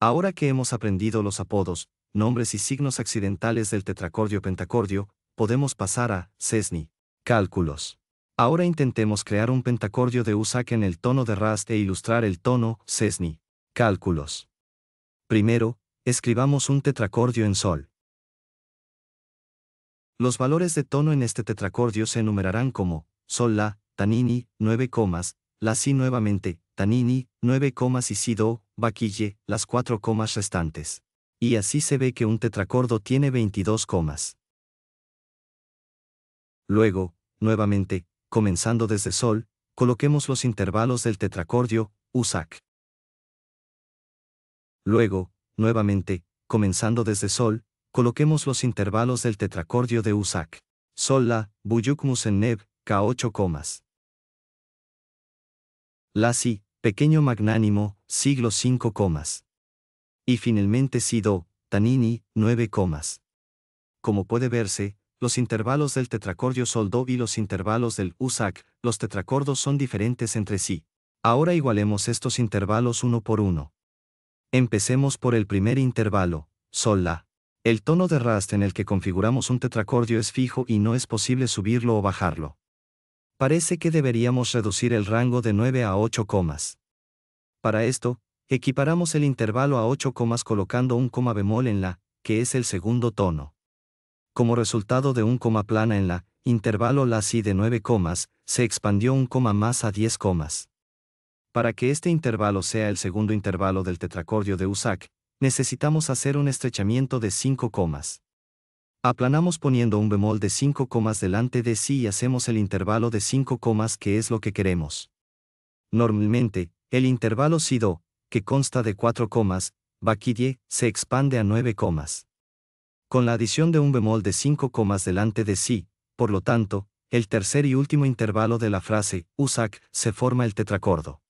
Ahora que hemos aprendido los apodos, nombres y signos accidentales del tetracordio pentacordio, podemos pasar a CESNI. Cálculos. Ahora intentemos crear un pentacordio de USAC en el tono de Rast e ilustrar el tono CESNI. Cálculos. Primero, escribamos un tetracordio en Sol. Los valores de tono en este tetracordio se enumerarán como Sol La, Tanini, 9 comas, La Si nuevamente, Tanini, 9 comas y Sido, Baquille, las 4 comas restantes. Y así se ve que un tetracordo tiene 22 comas. Luego, nuevamente, comenzando desde Sol, coloquemos los intervalos del tetracordio, USAC. Luego, nuevamente, comenzando desde Sol, coloquemos los intervalos del tetracordio de USAC. Sol La, Buyuk neb, K8 comas. La Si, Pequeño Magnánimo, siglo 5 comas. Y finalmente Sido, Tanini, 9 comas. Como puede verse, los intervalos del tetracordio sol do y los intervalos del USAC, los tetracordos son diferentes entre sí. Ahora igualemos estos intervalos uno por uno. Empecemos por el primer intervalo, sol la. El tono de rast en el que configuramos un tetracordio es fijo y no es posible subirlo o bajarlo parece que deberíamos reducir el rango de 9 a 8 comas. Para esto, equiparamos el intervalo a 8 comas colocando un coma bemol en la, que es el segundo tono. Como resultado de un coma plana en la, intervalo la si de 9 comas, se expandió un coma más a 10 comas. Para que este intervalo sea el segundo intervalo del tetracordio de USAC, necesitamos hacer un estrechamiento de 5 comas. Aplanamos poniendo un bemol de 5 comas delante de sí y hacemos el intervalo de 5 comas que es lo que queremos. Normalmente, el intervalo SI-DO, que consta de 4 comas, BA-KI-DIE, se expande a 9 comas. Con la adición de un bemol de 5 comas delante de sí, por lo tanto, el tercer y último intervalo de la frase, USAC, se forma el tetracordo.